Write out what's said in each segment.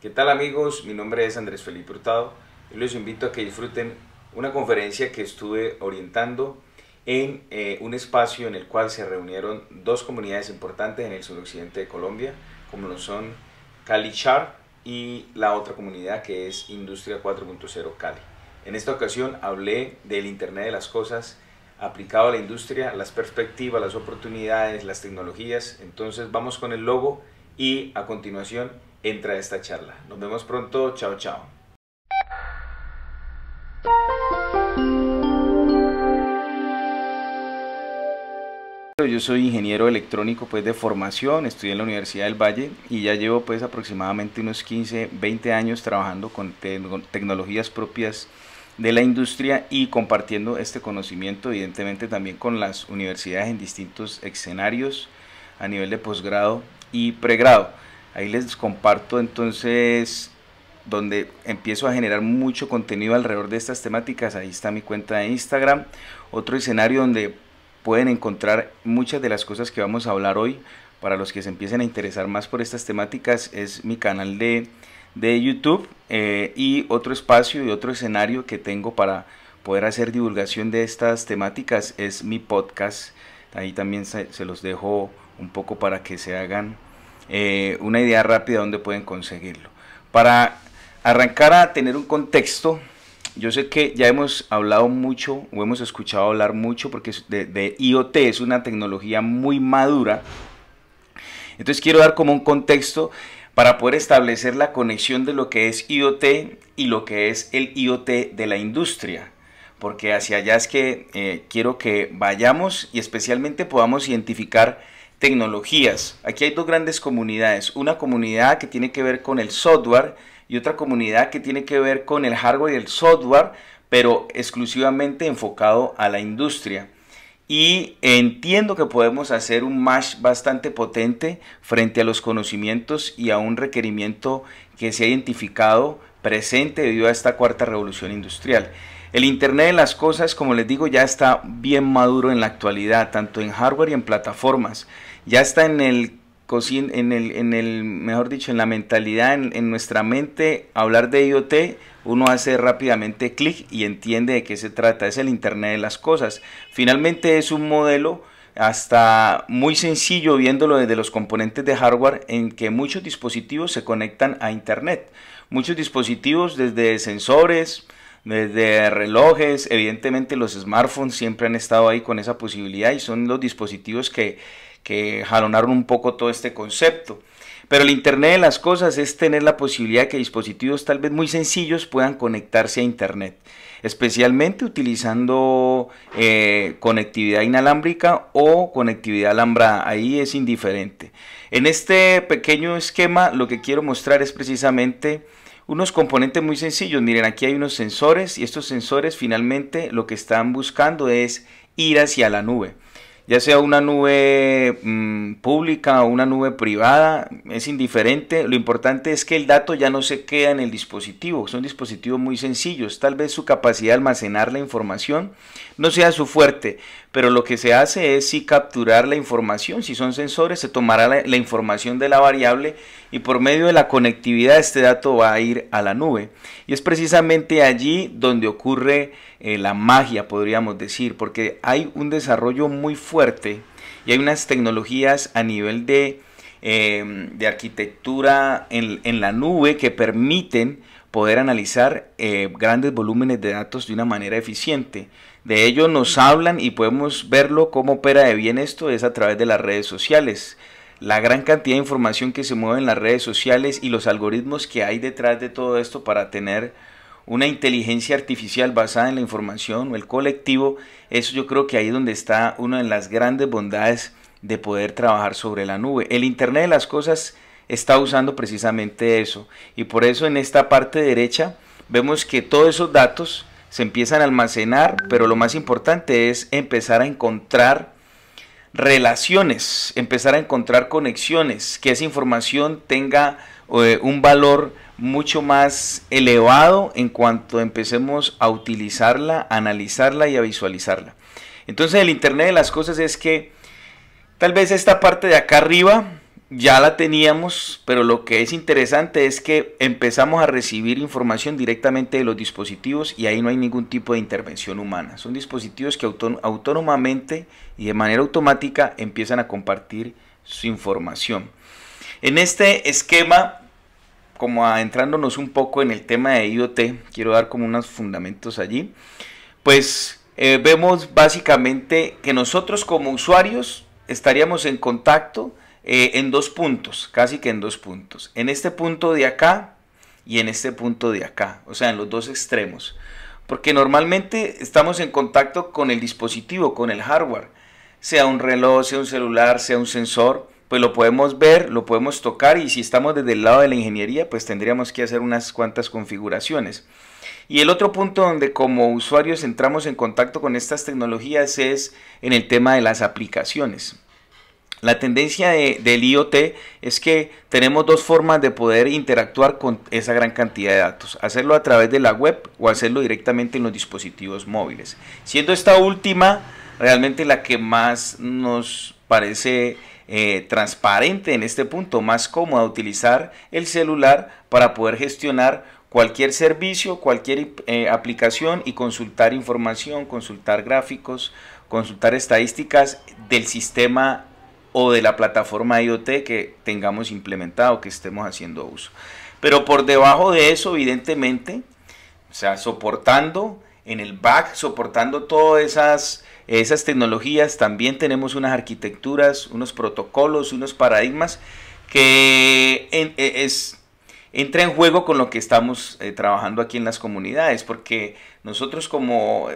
¿Qué tal amigos? Mi nombre es Andrés Felipe Hurtado y los invito a que disfruten una conferencia que estuve orientando en eh, un espacio en el cual se reunieron dos comunidades importantes en el suroccidente de Colombia, como lo son Cali Char y la otra comunidad que es Industria 4.0 Cali. En esta ocasión hablé del Internet de las Cosas aplicado a la industria, las perspectivas, las oportunidades, las tecnologías. Entonces vamos con el logo y a continuación entra esta charla. Nos vemos pronto. Chao, chao. Yo soy ingeniero electrónico pues de formación, estudié en la Universidad del Valle y ya llevo pues aproximadamente unos 15, 20 años trabajando con tecnologías propias de la industria y compartiendo este conocimiento evidentemente también con las universidades en distintos escenarios a nivel de posgrado y pregrado. Ahí les comparto entonces donde empiezo a generar mucho contenido alrededor de estas temáticas. Ahí está mi cuenta de Instagram. Otro escenario donde pueden encontrar muchas de las cosas que vamos a hablar hoy. Para los que se empiecen a interesar más por estas temáticas es mi canal de, de YouTube eh, y otro espacio y otro escenario que tengo para poder hacer divulgación de estas temáticas es mi podcast. Ahí también se, se los dejo un poco para que se hagan eh, una idea rápida donde dónde pueden conseguirlo. Para arrancar a tener un contexto, yo sé que ya hemos hablado mucho o hemos escuchado hablar mucho porque de, IoT es una tecnología muy madura. Entonces quiero dar como un contexto para poder establecer la conexión de lo que es IoT y lo que es el IoT de la industria. Porque hacia allá es que eh, quiero que vayamos y especialmente podamos identificar tecnologías. Aquí hay dos grandes comunidades, una comunidad que tiene que ver con el software y otra comunidad que tiene que ver con el hardware y el software, pero exclusivamente enfocado a la industria. Y entiendo que podemos hacer un match bastante potente frente a los conocimientos y a un requerimiento que se ha identificado presente debido a esta cuarta revolución industrial. El Internet de las Cosas, como les digo, ya está bien maduro en la actualidad, tanto en hardware y en plataformas ya está en el, en el, en el mejor dicho, en la mentalidad, en, en nuestra mente, hablar de IoT, uno hace rápidamente clic y entiende de qué se trata. Es el Internet de las Cosas. Finalmente es un modelo hasta muy sencillo viéndolo desde los componentes de hardware en que muchos dispositivos se conectan a Internet. Muchos dispositivos desde sensores, desde relojes, evidentemente los smartphones siempre han estado ahí con esa posibilidad y son los dispositivos que que jalonaron un poco todo este concepto. Pero el Internet de las Cosas es tener la posibilidad de que dispositivos tal vez muy sencillos puedan conectarse a Internet, especialmente utilizando eh, conectividad inalámbrica o conectividad alambrada. Ahí es indiferente. En este pequeño esquema lo que quiero mostrar es precisamente unos componentes muy sencillos. Miren, aquí hay unos sensores y estos sensores finalmente lo que están buscando es ir hacia la nube ya sea una nube mm, pública o una nube privada, es indiferente. Lo importante es que el dato ya no se queda en el dispositivo. Son dispositivos muy sencillos. Tal vez su capacidad de almacenar la información no sea su fuerte, pero lo que se hace es sí capturar la información. Si son sensores, se tomará la, información de la variable y por medio de la conectividad este dato va a ir a la nube. Y es precisamente allí donde ocurre eh, la magia, podríamos decir, porque hay un desarrollo muy fuerte y hay unas tecnologías a nivel de, em, arquitectura en, la nube que permiten poder analizar eh, grandes volúmenes de datos de una manera eficiente. De ello nos hablan y podemos verlo cómo opera de bien esto es a través de las redes sociales. La gran cantidad de información que se mueve en las redes sociales y los algoritmos que hay detrás de todo esto para tener una inteligencia artificial basada en la información o el colectivo, eso yo creo que ahí es donde está una de las grandes bondades de poder trabajar sobre la nube. El Internet de las Cosas está usando precisamente eso y por eso en esta parte derecha vemos que todos esos datos se empiezan a almacenar, pero lo más importante es empezar a encontrar relaciones, empezar a encontrar conexiones, que esa información tenga eh, un valor mucho más elevado en cuanto empecemos a utilizarla, a analizarla y a visualizarla. Entonces el Internet de las Cosas es que tal vez esta parte de acá arriba ya la teníamos, pero lo que es interesante es que empezamos a recibir información directamente de los dispositivos y ahí no hay ningún tipo de intervención humana. Son dispositivos que autónomamente y de manera automática empiezan a compartir su información. En este esquema, como adentrándonos un poco en el tema de IoT, quiero dar como unos fundamentos allí, pues eh, vemos básicamente que nosotros como usuarios estaríamos en contacto eh, en dos puntos, casi que en dos puntos. En este punto de acá y en este punto de acá, o sea, en los dos extremos. Porque normalmente estamos en contacto con el dispositivo, con el hardware, sea un reloj, sea un celular, sea un sensor, pues lo podemos ver, lo podemos tocar y si estamos desde el lado de la ingeniería, pues tendríamos que hacer unas cuantas configuraciones. Y el otro punto donde como usuarios entramos en contacto con estas tecnologías es en el tema de las aplicaciones. La tendencia del IoT es que tenemos dos formas de poder interactuar con esa gran cantidad de datos, hacerlo a través de la web o hacerlo directamente en los dispositivos móviles, siendo esta última realmente la que más nos parece eh, transparente en este punto, más cómoda utilizar el celular para poder gestionar cualquier servicio, cualquier eh, aplicación y consultar información, consultar gráficos, consultar estadísticas del sistema o de la plataforma IoT que tengamos implementado, que estemos haciendo uso. Pero por debajo de eso, evidentemente, o sea, soportando en el back, soportando todas esas, esas tecnologías, también tenemos unas arquitecturas, unos protocolos, unos paradigmas que en, e, es, entra en juego con lo que estamos eh, trabajando aquí en las comunidades, porque nosotros como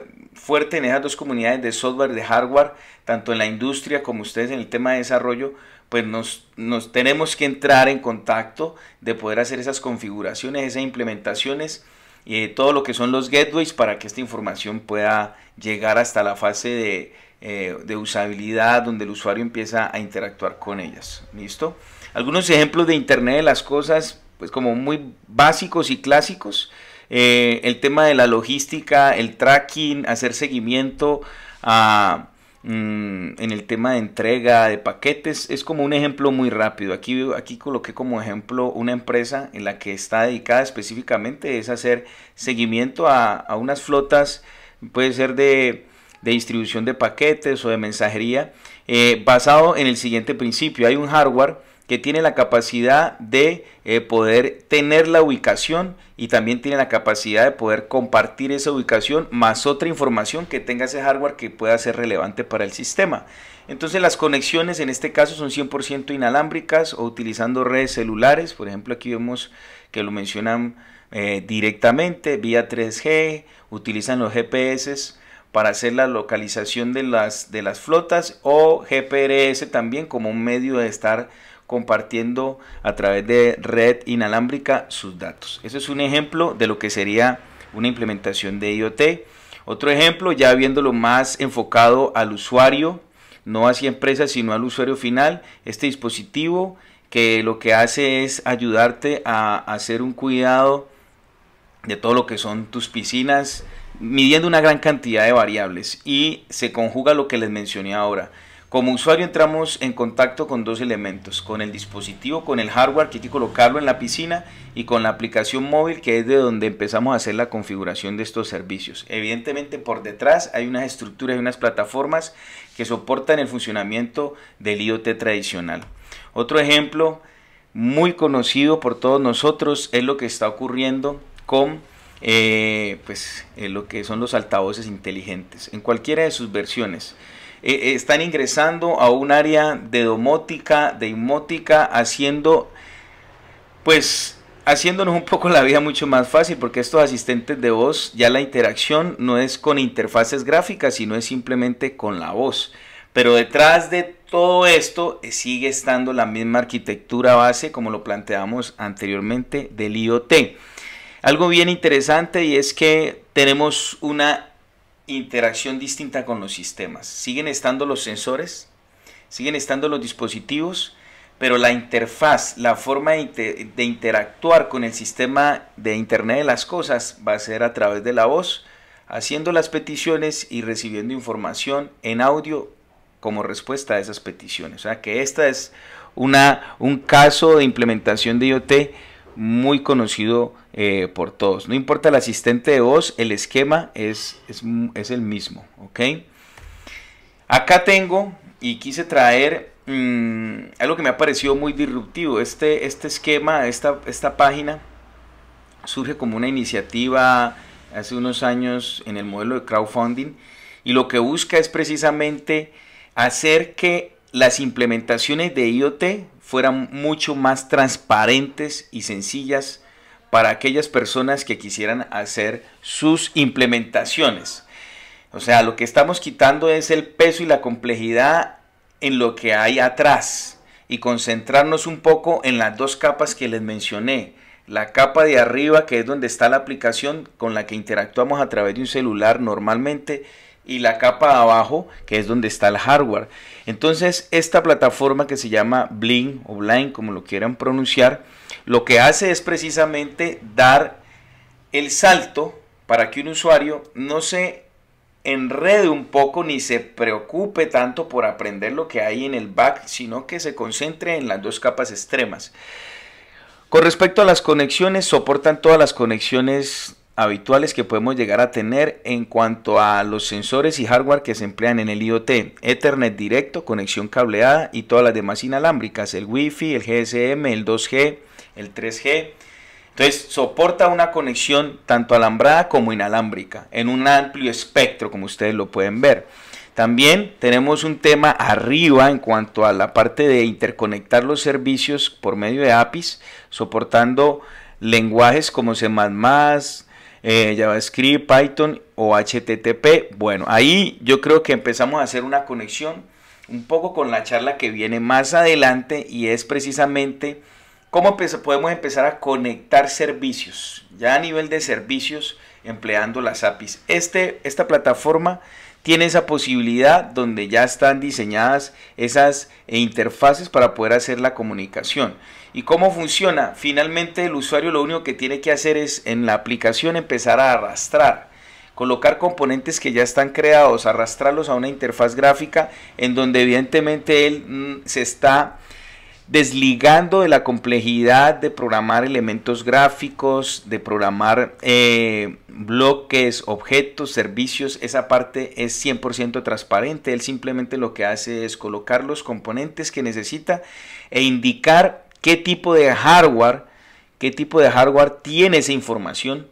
fuerte en esas dos comunidades de software de hardware, tanto en la industria como ustedes en el tema de desarrollo, pues nos, nos tenemos que entrar en contacto de poder hacer esas configuraciones, esas implementaciones y eh, todo lo que son los gateways para que esta información pueda llegar hasta la fase de, eh, de, usabilidad donde el usuario empieza a interactuar con ellas. ¿Listo? Algunos ejemplos de Internet de las cosas, pues como muy básicos y clásicos. Eh, el tema de la logística, el tracking, hacer seguimiento a, mm, en el tema de entrega de paquetes, es como un ejemplo muy rápido. Aquí, aquí coloqué como ejemplo una empresa en la que está dedicada específicamente es hacer seguimiento a, unas flotas, puede ser de, distribución de paquetes o de mensajería, eh, basado en el siguiente principio. Hay un hardware que tiene la capacidad de eh, poder tener la ubicación y también tiene la capacidad de poder compartir esa ubicación más otra información que tenga ese hardware que pueda ser relevante para el sistema. Entonces las conexiones en este caso son 100% inalámbricas o utilizando redes celulares, por ejemplo aquí vemos que lo mencionan eh, directamente vía 3G, utilizan los GPS para hacer la localización de las, de las flotas o GPRS también como un medio de estar compartiendo a través de red inalámbrica sus datos. Ese es un ejemplo de lo que sería una implementación de IoT. Otro ejemplo, ya viéndolo más enfocado al usuario, no hacia empresas, sino al usuario final, este dispositivo que lo que hace es ayudarte a hacer un cuidado de todo lo que son tus piscinas, midiendo una gran cantidad de variables y se conjuga lo que les mencioné ahora como usuario entramos en contacto con dos elementos, con el dispositivo, con el hardware que hay que colocarlo en la piscina y con la aplicación móvil que es de donde empezamos a hacer la configuración de estos servicios. Evidentemente por detrás hay unas estructuras y unas plataformas que soportan el funcionamiento del IoT tradicional. Otro ejemplo muy conocido por todos nosotros es lo que está ocurriendo con eh, pues, eh, lo que son los altavoces inteligentes en cualquiera de sus versiones. Eh, eh, están ingresando a un área de domótica, de inmótica, haciendo, pues, haciéndonos un poco la vida mucho más fácil, porque estos asistentes de voz, ya la interacción no es con interfaces gráficas, sino es simplemente con la voz. Pero detrás de todo esto eh, sigue estando la misma arquitectura base como lo planteamos anteriormente del IoT. Algo bien interesante y es que tenemos una interacción distinta con los sistemas. Siguen estando los sensores, siguen estando los dispositivos, pero la interfaz, la forma de, interactuar con el sistema de Internet de las Cosas va a ser a través de la voz, haciendo las peticiones y recibiendo información en audio como respuesta a esas peticiones. O sea que esta es una, un caso de implementación de IoT muy conocido eh, por todos. No importa el asistente de voz, el esquema es, es, el mismo. ¿ok? Acá tengo y quise traer mm, algo que me ha parecido muy disruptivo. Este, este esquema, esta, esta página, surge como una iniciativa hace unos años en el modelo de crowdfunding y lo que busca es precisamente hacer que las implementaciones de IoT fueran mucho más transparentes y sencillas para aquellas personas que quisieran hacer sus implementaciones. O sea, lo que estamos quitando es el peso y la complejidad en lo que hay atrás y concentrarnos un poco en las dos capas que les mencioné. La capa de arriba, que es donde está la aplicación con la que interactuamos a través de un celular normalmente, y la capa de abajo que es donde está el hardware. Entonces esta plataforma que se llama bling o Blind como lo quieran pronunciar, lo que hace es precisamente dar el salto para que un usuario no se enrede un poco ni se preocupe tanto por aprender lo que hay en el back, sino que se concentre en las dos capas extremas. Con respecto a las conexiones, soportan todas las conexiones habituales que podemos llegar a tener en cuanto a los sensores y hardware que se emplean en el IoT, Ethernet directo, conexión cableada y todas las demás inalámbricas, el Wi-Fi, el GSM, el 2G, el 3G. Entonces soporta una conexión tanto alambrada como inalámbrica en un amplio espectro como ustedes lo pueden ver. También tenemos un tema arriba en cuanto a la parte de interconectar los servicios por medio de APIs, soportando lenguajes como C++, eh, JavaScript, Python o HTTP. Bueno, ahí yo creo que empezamos a hacer una conexión un poco con la charla que viene más adelante y es precisamente cómo podemos empezar a conectar servicios, ya a nivel de servicios, empleando las APIs. Este, esta plataforma tiene esa posibilidad donde ya están diseñadas esas eh, interfaces para poder hacer la comunicación. ¿Y cómo funciona? Finalmente el usuario lo único que tiene que hacer es en la aplicación empezar a arrastrar, colocar componentes que ya están creados, arrastrarlos a una interfaz gráfica en donde evidentemente él mm, se está desligando de la complejidad de programar elementos gráficos, de programar eh, bloques, objetos, servicios, esa parte es 100% transparente. Él simplemente lo que hace es colocar los componentes que necesita e indicar qué tipo de hardware, qué tipo de hardware tiene esa información.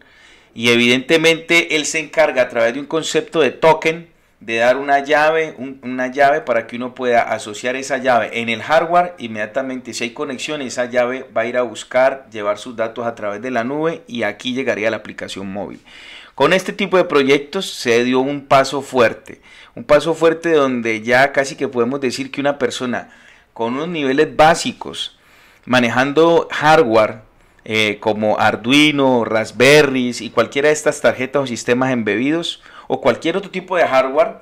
Y evidentemente él se encarga a través de un concepto de token de dar una llave, una llave para que uno pueda asociar esa llave en el hardware. Inmediatamente si hay conexión, esa llave va a ir a buscar, llevar sus datos a través de la nube y aquí llegaría la aplicación móvil. Con este tipo de proyectos se dio un paso fuerte, un paso fuerte donde ya casi que podemos decir que una persona con unos niveles básicos, manejando hardware, eh, como Arduino, Raspberry y cualquiera de estas tarjetas o sistemas embebidos, o cualquier otro tipo de hardware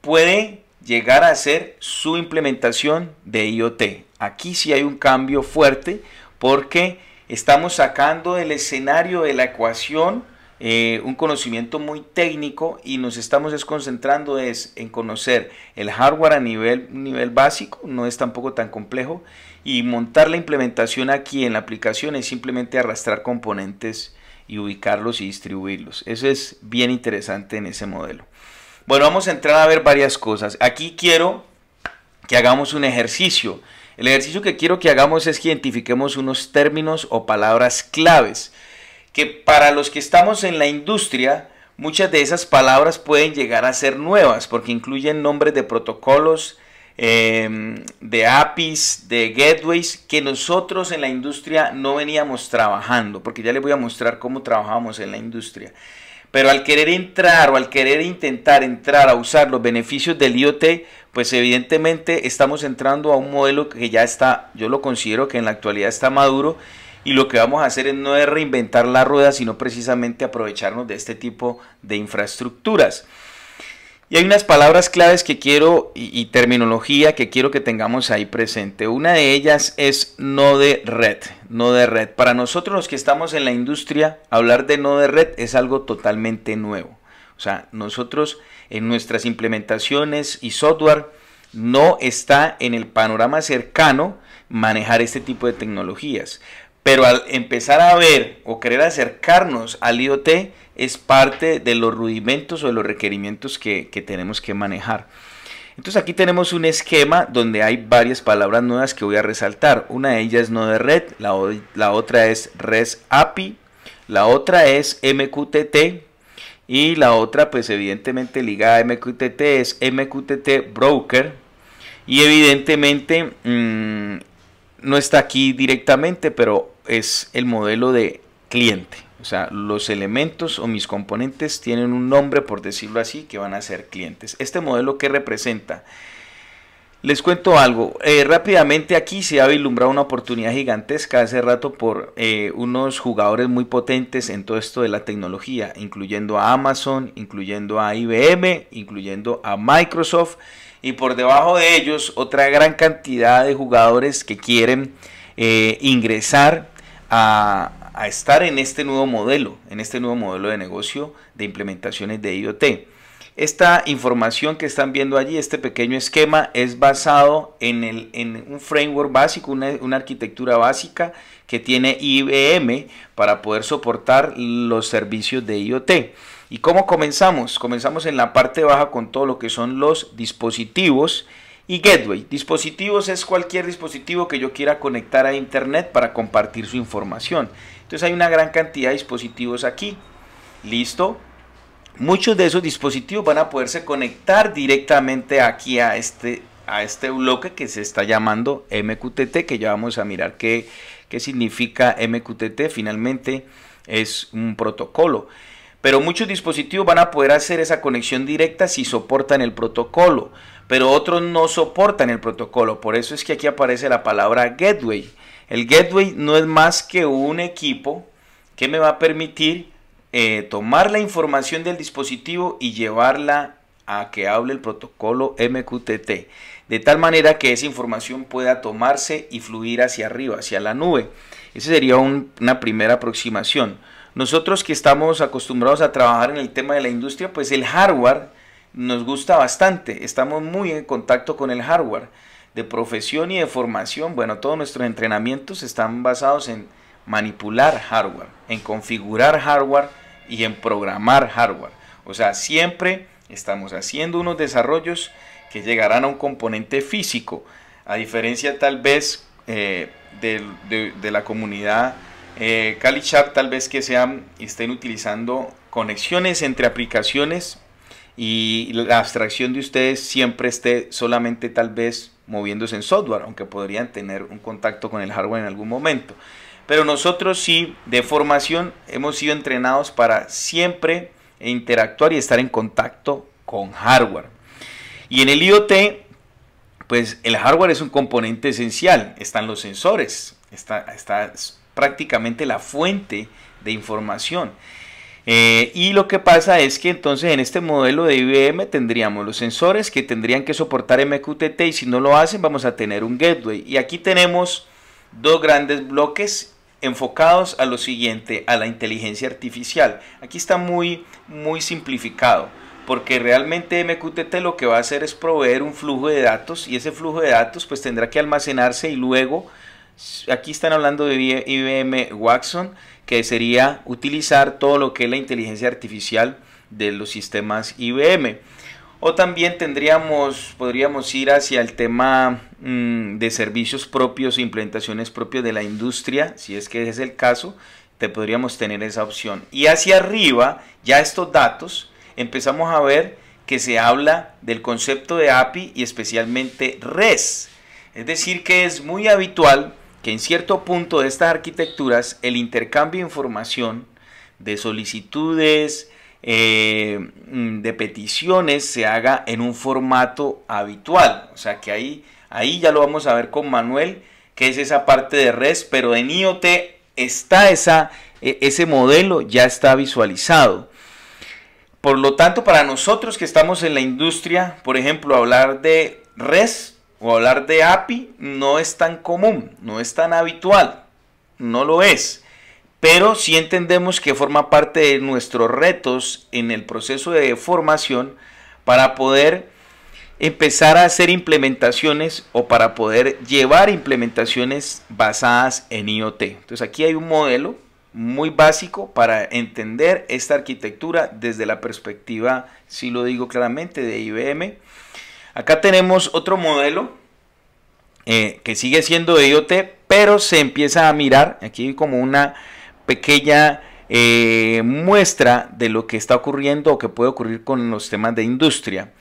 puede llegar a ser su implementación de IoT. Aquí sí hay un cambio fuerte porque estamos sacando del escenario de la ecuación eh, un conocimiento muy técnico y nos estamos desconcentrando es en conocer el hardware a nivel, nivel básico, no es tampoco tan complejo, y montar la implementación aquí en la aplicación es simplemente arrastrar componentes y ubicarlos y distribuirlos. Eso es bien interesante en ese modelo. Bueno, vamos a entrar a ver varias cosas. Aquí quiero que hagamos un ejercicio. El ejercicio que quiero que hagamos es que identifiquemos unos términos o palabras claves, que para los que estamos en la industria, muchas de esas palabras pueden llegar a ser nuevas, porque incluyen nombres de protocolos, Em, de APIs, de gateways, que nosotros en la industria no veníamos trabajando, porque ya les voy a mostrar cómo trabajamos en la industria. Pero al querer entrar o al querer intentar entrar a usar los beneficios del IoT, pues evidentemente estamos entrando a un modelo que ya está, yo lo considero que en la actualidad está maduro y lo que vamos a hacer es no es reinventar la rueda, sino precisamente aprovecharnos de este tipo de infraestructuras. Y hay unas palabras claves que quiero y, terminología que quiero que tengamos ahí presente. Una de ellas es no de red, no de red. Para nosotros los que estamos en la industria, hablar de no de red es algo totalmente nuevo. O sea, nosotros en nuestras implementaciones y software no está en el panorama cercano manejar este tipo de tecnologías. Pero al empezar a ver o querer acercarnos al IoT, es parte de los rudimentos o de los requerimientos que, tenemos que manejar. Entonces aquí tenemos un esquema donde hay varias palabras nuevas que voy a resaltar. Una de ellas es Node Red, la, otra es res API, la otra es MQTT y la otra pues evidentemente ligada a MQTT es MQTT Broker y evidentemente mm, no está aquí directamente pero es el modelo de cliente. O sea, los elementos o mis componentes tienen un nombre, por decirlo así, que van a ser clientes. Este modelo que representa. Les cuento algo. Eh, rápidamente aquí se ha vislumbrado una oportunidad gigantesca hace rato por eh, unos jugadores muy potentes en todo esto de la tecnología, incluyendo a Amazon, incluyendo a IBM, incluyendo a Microsoft y por debajo de ellos otra gran cantidad de jugadores que quieren eh, ingresar a, a estar en este nuevo modelo, en este nuevo modelo de negocio de implementaciones de IoT. Esta información que están viendo allí, este pequeño esquema, es basado en, el, en un framework básico, una, una, arquitectura básica que tiene IBM para poder soportar los servicios de IoT. ¿Y cómo comenzamos? Comenzamos en la parte baja con todo lo que son los dispositivos y gateway. Dispositivos es cualquier dispositivo que yo quiera conectar a Internet para compartir su información. Entonces hay una gran cantidad de dispositivos aquí. ¿Listo? Muchos de esos dispositivos van a poderse conectar directamente aquí a este, a este bloque que se está llamando MQTT, que ya vamos a mirar qué, qué significa MQTT. Finalmente es un protocolo. Pero muchos dispositivos van a poder hacer esa conexión directa si soportan el protocolo, pero otros no soportan el protocolo. Por eso es que aquí aparece la palabra gateway. El gateway no es más que un equipo que me va a permitir eh, tomar la información del dispositivo y llevarla a que hable el protocolo MQTT, de tal manera que esa información pueda tomarse y fluir hacia arriba, hacia la nube. Esa sería una primera aproximación. Nosotros que estamos acostumbrados a trabajar en el tema de la industria, pues el hardware nos gusta bastante, estamos muy en contacto con el hardware de profesión y de formación, bueno, todos nuestros entrenamientos están basados en manipular hardware, en configurar hardware y en programar hardware. O sea, siempre estamos haciendo unos desarrollos que llegarán a un componente físico, a diferencia tal vez eh, de, la comunidad eh, tal vez que sean, estén utilizando conexiones entre aplicaciones y la abstracción de ustedes siempre esté solamente tal vez moviéndose en software, aunque podrían tener un contacto con el hardware en algún momento. Pero nosotros sí, de formación, hemos sido entrenados para siempre interactuar y estar en contacto con hardware. Y en el IoT, pues el hardware es un componente esencial. Están los sensores, está, está prácticamente la fuente de información. Eh, y lo que pasa es que entonces en este modelo de IBM tendríamos los sensores que tendrían que soportar MQTT y si no lo hacen vamos a tener un gateway. Y aquí tenemos dos grandes bloques enfocados a lo siguiente, a la inteligencia artificial. Aquí está muy, muy simplificado porque realmente MQTT lo que va a hacer es proveer un flujo de datos y ese flujo de datos pues tendrá que almacenarse y luego, aquí están hablando de IBM Watson, que sería utilizar todo lo que es la inteligencia artificial de los sistemas IBM. O también tendríamos, podríamos ir hacia el tema mm, de servicios propios e implementaciones propias de la industria, si es que es el caso, te podríamos tener esa opción. Y hacia arriba, ya estos datos, empezamos a ver que se habla del concepto de API y especialmente RES. Es decir, que es muy habitual que en cierto punto de estas arquitecturas el intercambio de información, de solicitudes, eh, mm, de peticiones se haga en un formato habitual. O sea que ahí, ahí ya lo vamos a ver con Manuel, que es esa parte de res, pero en IoT está esa, e, ese modelo, ya está visualizado. Por lo tanto, para nosotros que estamos en la industria, por ejemplo, hablar de res o hablar de API no es tan común, no es tan habitual, no lo es. Pero sí entendemos que forma parte de nuestros retos en el proceso de formación para poder empezar a hacer implementaciones o para poder llevar implementaciones basadas en IoT. Entonces aquí hay un modelo muy básico para entender esta arquitectura desde la perspectiva, si lo digo claramente, de IBM Acá tenemos otro modelo eh, que sigue siendo de IoT, pero se empieza a mirar aquí como una pequeña eh, muestra de lo que está ocurriendo o que puede ocurrir con los temas de industria.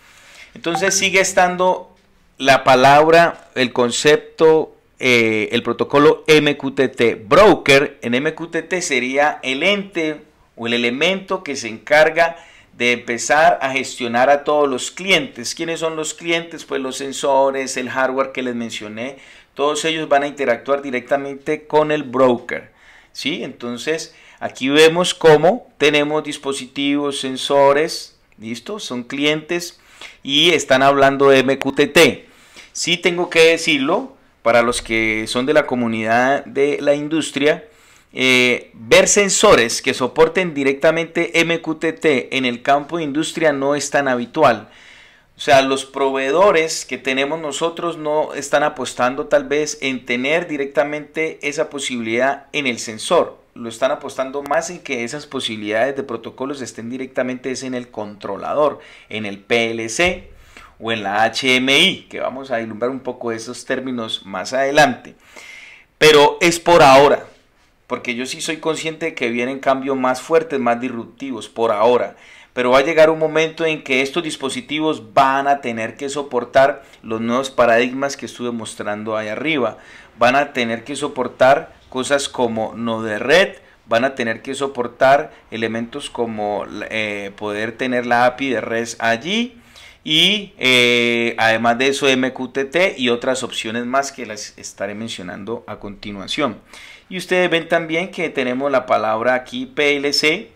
Entonces sigue estando la palabra, el concepto, eh, el protocolo MQTT. Broker en MQTT sería el ente o el elemento que se encarga de empezar a gestionar a todos los clientes. ¿Quiénes son los clientes? Pues los sensores, el hardware que les mencioné, todos ellos van a interactuar directamente con el broker. ¿sí? Entonces, aquí vemos cómo tenemos dispositivos, sensores, ¿listo? Son clientes y están hablando de MQTT. Sí tengo que decirlo, para los que son de la comunidad de la industria, eh, ver sensores que soporten directamente MQTT en el campo de industria no es tan habitual. O sea, los proveedores que tenemos nosotros no están apostando tal vez en tener directamente esa posibilidad en el sensor. Lo están apostando más en que esas posibilidades de protocolos estén directamente en el controlador, en el PLC o en la HMI, que vamos a iluminar un poco esos términos más adelante. Pero es por ahora, porque yo sí soy consciente de que vienen cambios más fuertes, más disruptivos por ahora, pero va a llegar un momento en que estos dispositivos van a tener que soportar los nuevos paradigmas que estuve mostrando ahí arriba, van a tener que soportar cosas como no de red, van a tener que soportar elementos como eh, poder tener la API de res allí y eh, además de eso MQTT y otras opciones más que las estaré mencionando a continuación. Y ustedes ven también que tenemos la palabra aquí PLC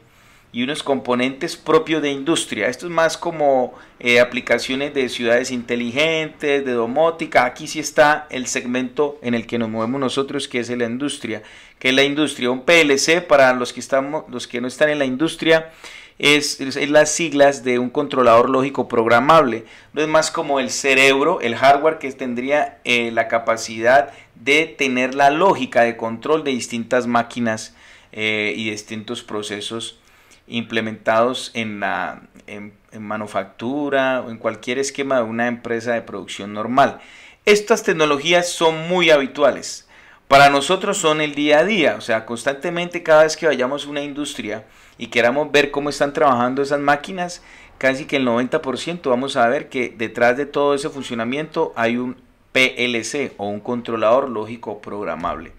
y unos componentes propios de industria. Esto es más como eh, aplicaciones de ciudades inteligentes, de domótica. Aquí sí está el segmento en el que nos movemos nosotros, que es la industria. que es la industria? Un PLC para los que, estamos, los que no están en la industria es, las siglas de un controlador lógico programable. No es más como el cerebro, el hardware que tendría eh, la capacidad de tener la lógica de control de distintas máquinas eh, y distintos procesos implementados en la en manufactura o en cualquier esquema de una empresa de producción normal. Estas tecnologías son muy habituales para nosotros son el día a día, o sea, constantemente cada vez que vayamos a una industria y queramos ver cómo están trabajando esas máquinas, casi que el 90% vamos a ver que detrás de todo ese funcionamiento hay un PLC o un controlador lógico programable.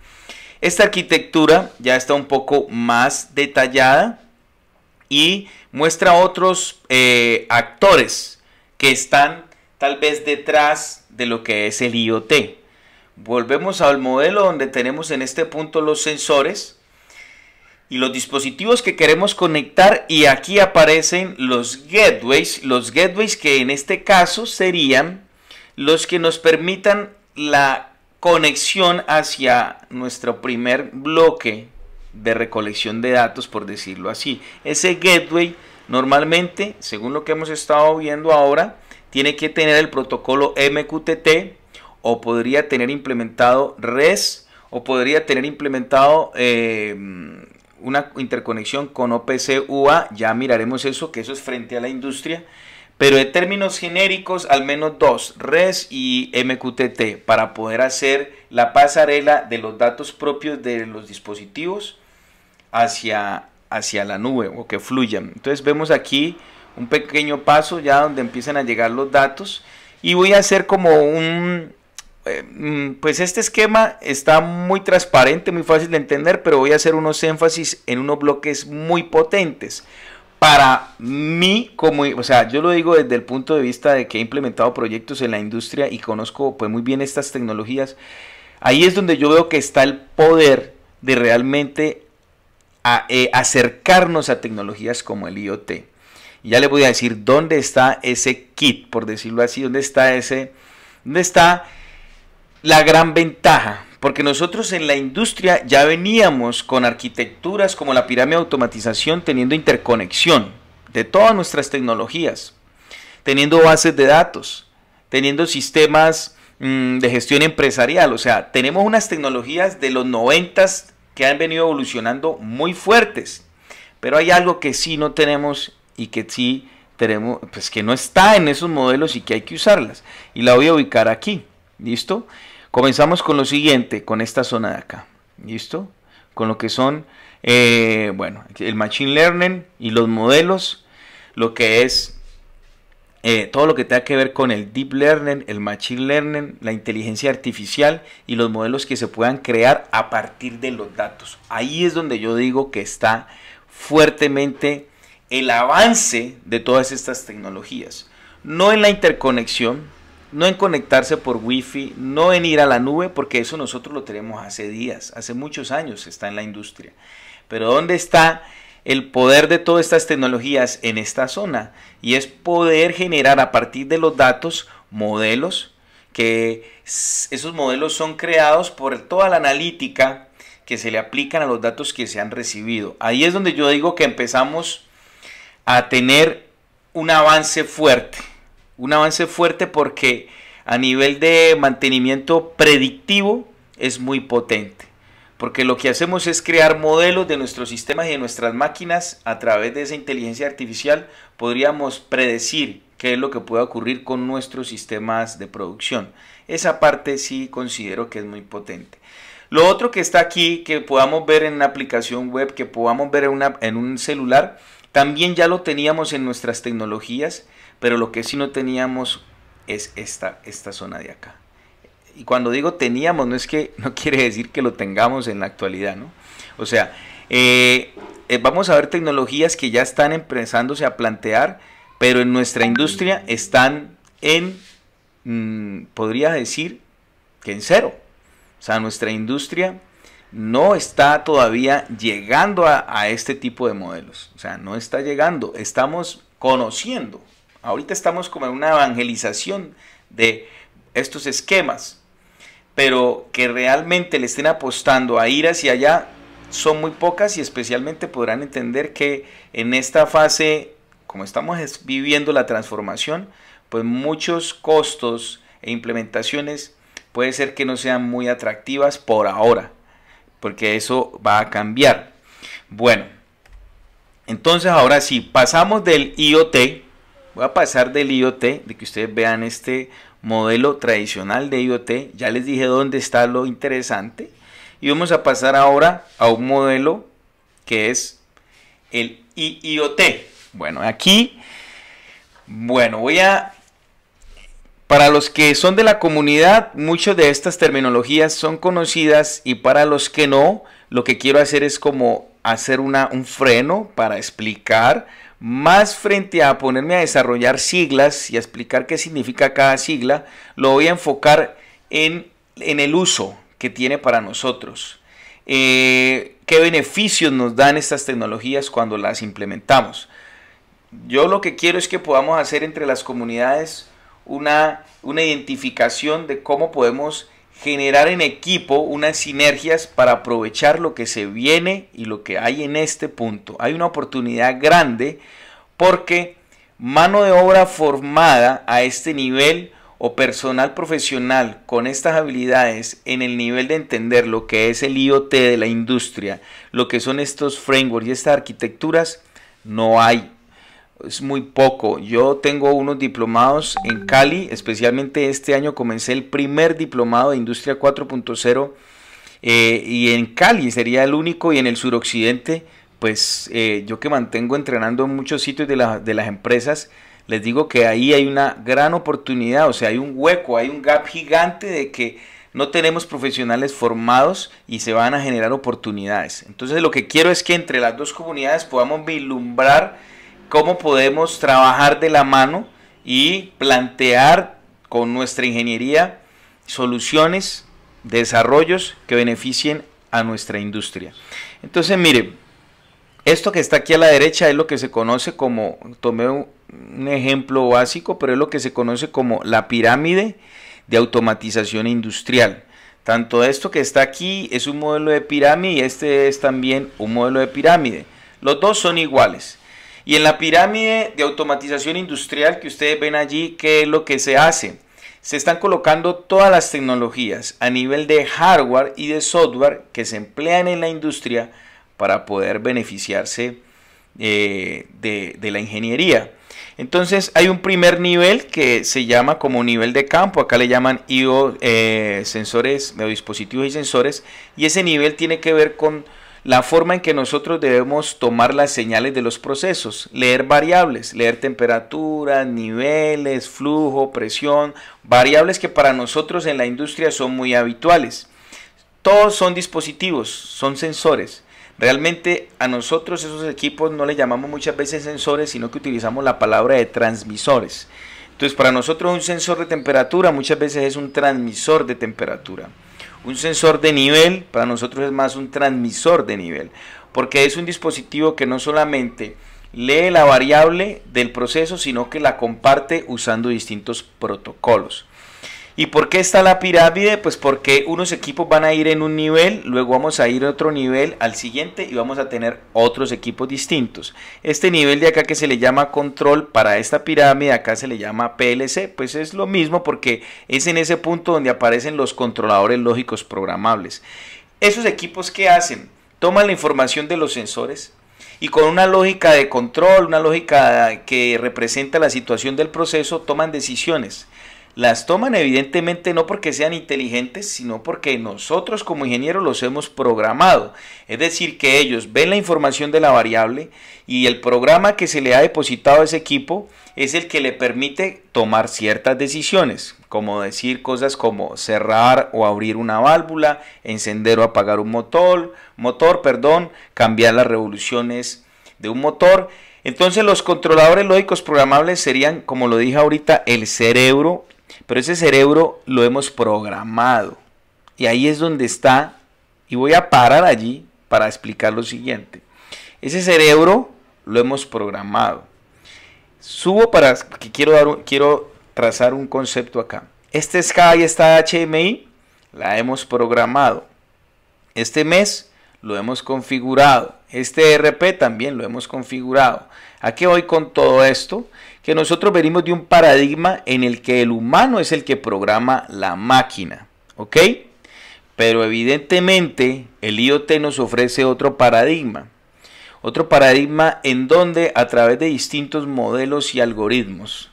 Esta arquitectura ya está un poco más detallada y muestra otros eh, actores que están tal vez detrás de lo que es el IoT. Volvemos al modelo donde tenemos en este punto los sensores y los dispositivos que queremos conectar y aquí aparecen los gateways, los gateways que en este caso serían los que nos permitan la conexión hacia nuestro primer bloque de recolección de datos, por decirlo así. Ese gateway normalmente, según lo que hemos estado viendo ahora, tiene que tener el protocolo MQTT o podría tener implementado REST o podría tener implementado em, una interconexión con OPC UA. Ya miraremos eso, que eso es frente a la industria. Pero en términos genéricos, al menos dos, RES y MQTT, para poder hacer la pasarela de los datos propios de los dispositivos hacia, hacia la nube o que fluyan. Entonces vemos aquí un pequeño paso ya donde empiezan a llegar los datos y voy a hacer como un, eh, mm, pues este esquema está muy transparente, muy fácil de entender, pero voy a hacer unos énfasis en unos bloques muy potentes. Para mí, como, o sea, yo lo digo desde el punto de vista de que he implementado proyectos en la industria y conozco pues muy bien estas tecnologías, ahí es donde yo veo que está el poder de realmente eh, acercarnos a tecnologías como el IoT. ya le voy a decir dónde está ese kit, por decirlo así, dónde está ese, dónde está la gran ventaja, porque nosotros en la industria ya veníamos con arquitecturas como la pirámide de automatización teniendo interconexión de todas nuestras tecnologías, teniendo bases de datos, teniendo sistemas mm, de gestión empresarial, o sea, tenemos unas tecnologías de los 90 que han venido evolucionando muy fuertes, pero hay algo que sí no tenemos y que sí tenemos, pues que no está en esos modelos y que hay que usarlas, y la voy a ubicar aquí, ¿listo? Comenzamos con lo siguiente, con esta zona de acá. ¿Listo? Con lo que son, eh, bueno, el Machine Learning y los modelos, lo que es eh, todo lo que tenga que ver con el Deep Learning, el Machine Learning, la inteligencia artificial y los modelos que se puedan crear a partir de los datos. Ahí es donde yo digo que está fuertemente el avance de todas estas tecnologías. No en la interconexión, no en conectarse por wifi, no en ir a la nube, porque eso nosotros lo tenemos hace días, hace muchos años está en la industria. Pero ¿dónde está el poder de todas estas tecnologías en esta zona? Y es poder generar a partir de los datos modelos, que esos modelos son creados por toda la analítica que se le aplican a los datos que se han recibido. Ahí es donde yo digo que empezamos a tener un avance fuerte un avance fuerte porque a nivel de mantenimiento predictivo es muy potente. Porque lo que hacemos es crear modelos de nuestros sistemas y de nuestras máquinas a través de esa inteligencia artificial. Podríamos predecir qué es lo que puede ocurrir con nuestros sistemas de producción. Esa parte sí considero que es muy potente. Lo otro que está aquí, que podamos ver en una aplicación web, que podamos ver en, en un celular, también ya lo teníamos en nuestras tecnologías pero lo que sí no teníamos es esta, esta zona de acá. Y cuando digo teníamos, no es que no quiere decir que lo tengamos en la actualidad, ¿no? O sea, eh, eh, vamos a ver tecnologías que ya están empezándose a plantear, pero en nuestra industria están en, mm, podría decir, que en cero. O sea, nuestra industria no está todavía llegando a, a, este tipo de modelos. O sea, no está llegando. Estamos conociendo Ahorita estamos como en una evangelización de estos esquemas, pero que realmente le estén apostando a ir hacia allá son muy pocas y especialmente podrán entender que en esta fase, como estamos viviendo la transformación, pues muchos costos e implementaciones puede ser que no sean muy atractivas por ahora, porque eso va a cambiar. Bueno, entonces ahora sí, pasamos del IoT, Voy a pasar del IoT, de que ustedes vean este modelo tradicional de IoT. Ya les dije dónde está lo interesante. Y vamos a pasar ahora a un modelo que es el IoT. Bueno, aquí, bueno, voy a... Para los que son de la comunidad, muchas de estas terminologías son conocidas y para los que no, lo que quiero hacer es como hacer una, un freno para explicar, más frente a ponerme a desarrollar siglas y a explicar qué significa cada sigla, lo voy a enfocar en, el uso que tiene para nosotros. Eh, ¿Qué beneficios nos dan estas tecnologías cuando las implementamos? Yo lo que quiero es que podamos hacer entre las comunidades una, una identificación de cómo podemos generar en equipo unas sinergias para aprovechar lo que se viene y lo que hay en este punto. Hay una oportunidad grande porque mano de obra formada a este nivel o personal profesional con estas habilidades en el nivel de entender lo que es el IoT de la industria, lo que son estos frameworks y estas arquitecturas, no hay es muy poco. Yo tengo unos diplomados en Cali, especialmente este año comencé el primer diplomado de Industria 4.0 eh, y en Cali sería el único y en el suroccidente, pues eh, yo que mantengo entrenando en muchos sitios de, de las empresas, les digo que ahí hay una gran oportunidad, o sea, hay un hueco, hay un gap gigante de que no tenemos profesionales formados y se van a generar oportunidades. Entonces lo que quiero es que entre las dos comunidades podamos vislumbrar cómo podemos trabajar de la mano y plantear con nuestra ingeniería soluciones, desarrollos que beneficien a nuestra industria. Entonces, mire, esto que está aquí a la derecha es lo que se conoce como, tomé un ejemplo básico, pero es lo que se conoce como la pirámide de automatización industrial. Tanto esto que está aquí es un modelo de pirámide y este es también un modelo de pirámide. Los dos son iguales. Y en la pirámide de automatización industrial que ustedes ven allí, ¿qué es lo que se hace? Se están colocando todas las tecnologías a nivel de hardware y de software que se emplean en la industria para poder beneficiarse eh, de, la ingeniería. Entonces hay un primer nivel que se llama como nivel de campo, acá le llaman IO eh, sensores, dispositivos y sensores, y ese nivel tiene que ver con la forma en que nosotros debemos tomar las señales de los procesos, leer variables, leer temperatura, niveles, flujo, presión, variables que para nosotros en la industria son muy habituales. Todos son dispositivos, son sensores. Realmente a nosotros esos equipos no le llamamos muchas veces sensores, sino que utilizamos la palabra de transmisores. Entonces para nosotros un sensor de temperatura muchas veces es un transmisor de temperatura. Un sensor de nivel para nosotros es más un transmisor de nivel, porque es un dispositivo que no solamente lee la variable del proceso, sino que la comparte usando distintos protocolos. ¿Y por qué está la pirámide? Pues porque unos equipos van a ir en un nivel, luego vamos a ir a otro nivel al siguiente y vamos a tener otros equipos distintos. Este nivel de acá que se le llama control para esta pirámide, acá se le llama PLC, pues es lo mismo porque es en ese punto donde aparecen los controladores lógicos programables. Esos equipos que hacen, toman la información de los sensores, y con una lógica de control, una lógica que representa la situación del proceso, toman decisiones las toman evidentemente no porque sean inteligentes, sino porque nosotros como ingenieros los hemos programado. Es decir, que ellos ven la información de la variable y el programa que se le ha depositado a ese equipo es el que le permite tomar ciertas decisiones, como decir cosas como cerrar o abrir una válvula, encender o apagar un motor, motor, perdón, cambiar las revoluciones de un motor. Entonces los controladores lógicos programables serían, como lo dije ahorita, el cerebro pero ese cerebro lo hemos programado. Y ahí es donde está, y voy a parar allí para explicar lo siguiente. Ese cerebro lo hemos programado. Subo para, que quiero, quiero trazar un concepto acá. Este sky y esta HMI la hemos programado. Este mes lo hemos configurado. Este RP también lo hemos configurado. ¿A qué voy con todo esto? que nosotros venimos de un paradigma en el que el humano es el que programa la máquina, ¿ok? Pero evidentemente el IoT nos ofrece otro paradigma, otro paradigma en donde a través de distintos modelos y algoritmos,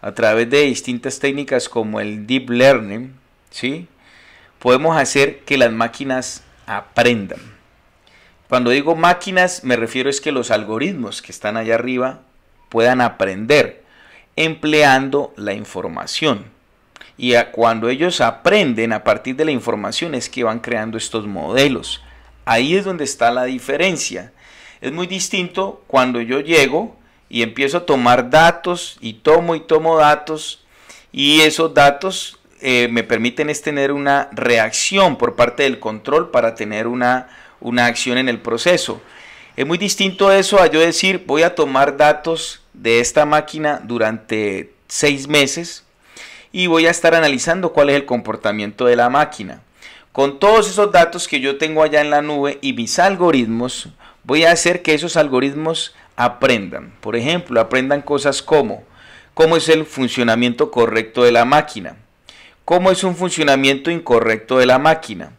a través de distintas técnicas como el deep learning, ¿sí? podemos hacer que las máquinas aprendan. Cuando digo máquinas me refiero es que los algoritmos que están allá arriba puedan aprender empleando la información. Y cuando ellos aprenden a partir de la información es que van creando estos modelos. Ahí es donde está la diferencia. Es muy distinto cuando yo llego y empiezo a tomar datos y tomo y tomo datos y esos datos eh, me permiten es tener una reacción por parte del control para tener una acción en el proceso. Es muy distinto eso a yo decir, voy a tomar datos de esta máquina durante seis meses y voy a estar analizando cuál es el comportamiento de la máquina. Con todos esos datos que yo tengo allá en la nube y mis algoritmos, voy a hacer que esos algoritmos aprendan. Por ejemplo, aprendan cosas como cómo es el funcionamiento correcto de la máquina, cómo es un funcionamiento incorrecto de la máquina,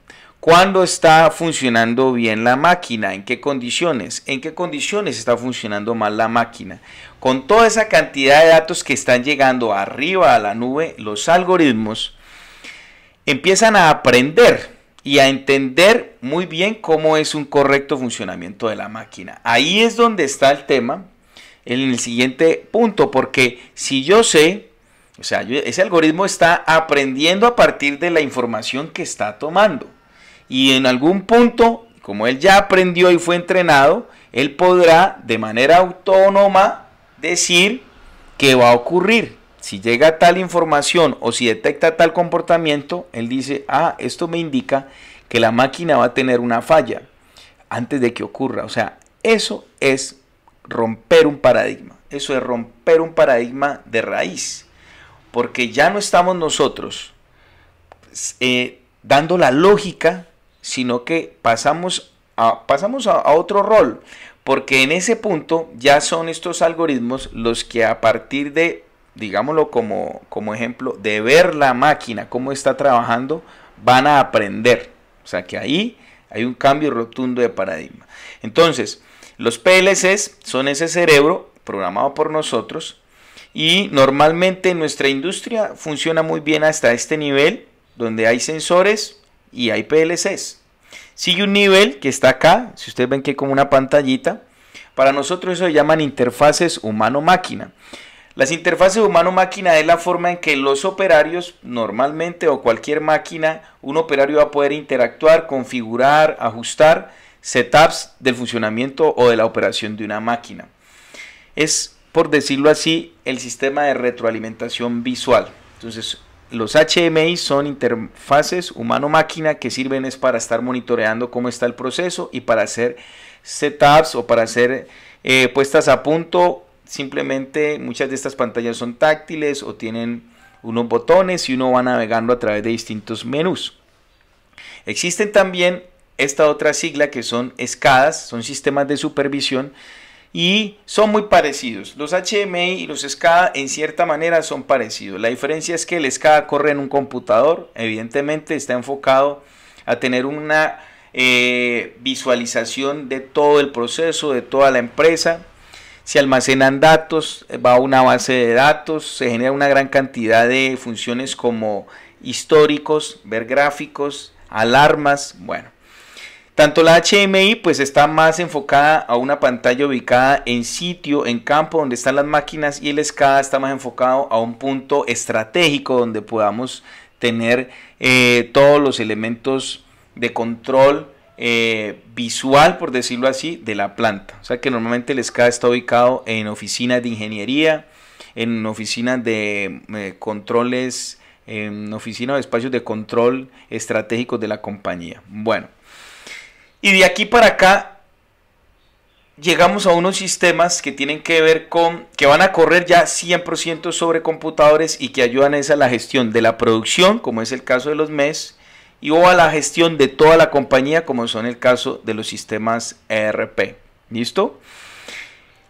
¿Cuándo está funcionando bien la máquina? ¿En qué condiciones? ¿En qué condiciones está funcionando mal la máquina? Con toda esa cantidad de datos que están llegando arriba a la nube, los algoritmos empiezan a aprender y a entender muy bien cómo es un correcto funcionamiento de la máquina. Ahí es donde está el tema en el siguiente punto, porque si yo sé, o sea, ese algoritmo está aprendiendo a partir de la información que está tomando y en algún punto, como él ya aprendió y fue entrenado, él podrá de manera autónoma decir qué va a ocurrir. Si llega tal información o si detecta tal comportamiento, él dice, ah, esto me indica que la máquina va a tener una falla antes de que ocurra. O sea, eso es romper un paradigma. Eso es romper un paradigma de raíz. Porque ya no estamos nosotros eh, dando la lógica sino que pasamos a, pasamos a, otro rol, porque en ese punto ya son estos algoritmos los que a partir de, digámoslo como, como ejemplo, de ver la máquina, cómo está trabajando, van a aprender. O sea que ahí hay un cambio rotundo de paradigma. Entonces, los PLCs son ese cerebro programado por nosotros y normalmente nuestra industria funciona muy bien hasta este nivel donde hay sensores, y hay PLCs. Sigue un nivel que está acá, si ustedes ven que como una pantallita. Para nosotros eso se llaman interfaces humano-máquina. Las interfaces humano-máquina es la forma en que los operarios, normalmente o cualquier máquina, un operario va a poder interactuar, configurar, ajustar setups del funcionamiento o de la operación de una máquina. Es, por decirlo así, el sistema de retroalimentación visual. Entonces, los HMI son interfaces humano-máquina que sirven es para estar monitoreando cómo está el proceso y para hacer setups o para hacer eh, puestas a punto. Simplemente muchas de estas pantallas son táctiles o tienen unos botones y uno va navegando a través de distintos menús. Existen también esta otra sigla que son escadas, son sistemas de supervisión y son muy parecidos. Los HMI y los SCADA en cierta manera son parecidos. La diferencia es que el SCADA corre en un computador, evidentemente está enfocado a tener una eh, visualización de todo el proceso, de toda la empresa. Se almacenan datos, va a una base de datos, se genera una gran cantidad de funciones como históricos, ver gráficos, alarmas, bueno. Tanto la HMI pues está más enfocada a una pantalla ubicada en sitio, en campo donde están las máquinas y el SCADA está más enfocado a un punto estratégico donde podamos tener eh, todos los elementos de control eh, visual, por decirlo así, de la planta. O sea que normalmente el SCADA está ubicado en oficinas de ingeniería, en oficinas de eh, controles, en oficinas de espacios de control estratégicos de la compañía. Bueno. Y de aquí para acá llegamos a unos sistemas que tienen que ver con, que van a correr ya 100% sobre computadores y que ayudan a esa la gestión de la producción, como es el caso de los MES, y o a la gestión de toda la compañía, como son el caso de los sistemas ERP. ¿Listo?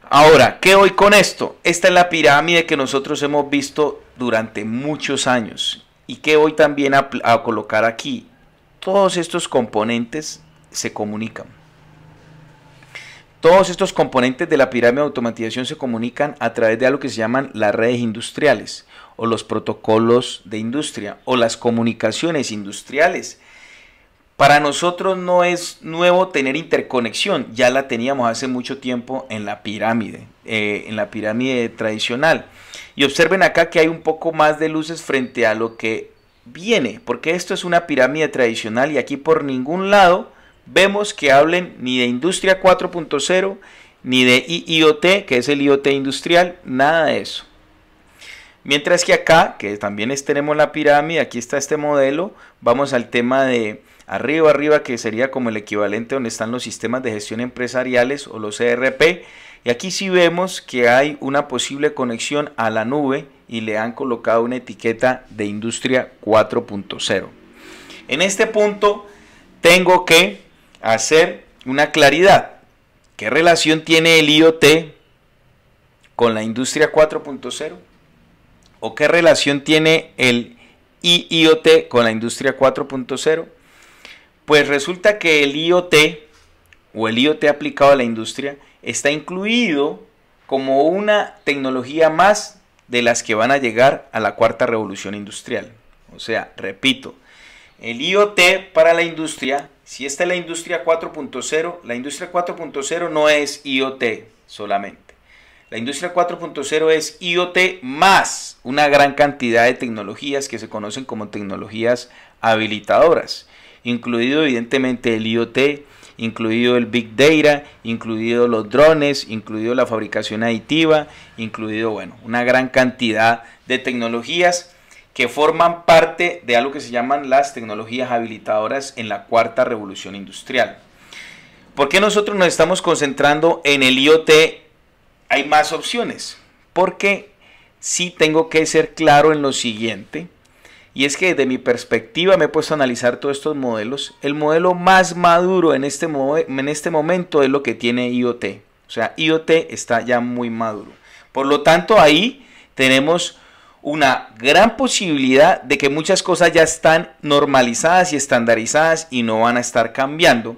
Ahora, ¿qué voy con esto? Esta es la pirámide que nosotros hemos visto durante muchos años y que hoy también a colocar aquí. Todos estos componentes se comunican. Todos estos componentes de la pirámide de automatización se comunican a través de algo que se llaman las redes industriales o los protocolos de industria o las comunicaciones industriales. Para nosotros no es nuevo tener interconexión, ya la teníamos hace mucho tiempo en la pirámide, eh, en la pirámide tradicional. Y observen acá que hay un poco más de luces frente a lo que viene, porque esto es una pirámide tradicional y aquí por ningún lado vemos que hablen ni de Industria 4.0, ni de IoT, que es el IoT industrial, nada de eso. Mientras que acá, que también tenemos la pirámide, aquí está este modelo, vamos al tema de arriba, arriba, que sería como el equivalente donde están los sistemas de gestión empresariales o los ERP. Y aquí sí vemos que hay una posible conexión a la nube y le han colocado una etiqueta de industria 4.0. En este punto tengo que hacer una claridad. ¿Qué relación tiene el IoT con la industria 4.0? ¿O qué relación tiene el IoT con la industria 4.0? Pues resulta que el IoT o el IoT aplicado a la industria está incluido como una tecnología más de las que van a llegar a la cuarta revolución industrial. O sea, repito, el IoT para la industria si esta es la industria 4.0, la industria 4.0 no es IoT solamente. La industria 4.0 es IoT más una gran cantidad de tecnologías que se conocen como tecnologías habilitadoras, incluido evidentemente el IoT, incluido el Big Data, incluido los drones, incluido la fabricación aditiva, incluido, bueno, una gran cantidad de tecnologías que forman parte de algo que se llaman las tecnologías habilitadoras en la cuarta revolución industrial. ¿Por qué nosotros nos estamos concentrando en el IoT? Hay más opciones, porque sí tengo que ser claro en lo siguiente, y es que desde mi perspectiva me he puesto a analizar todos estos modelos. El modelo más maduro en este, en este momento es lo que tiene IoT. O sea, IoT está ya muy maduro. Por lo tanto, ahí tenemos una gran posibilidad de que muchas cosas ya están normalizadas y estandarizadas y no van a estar cambiando.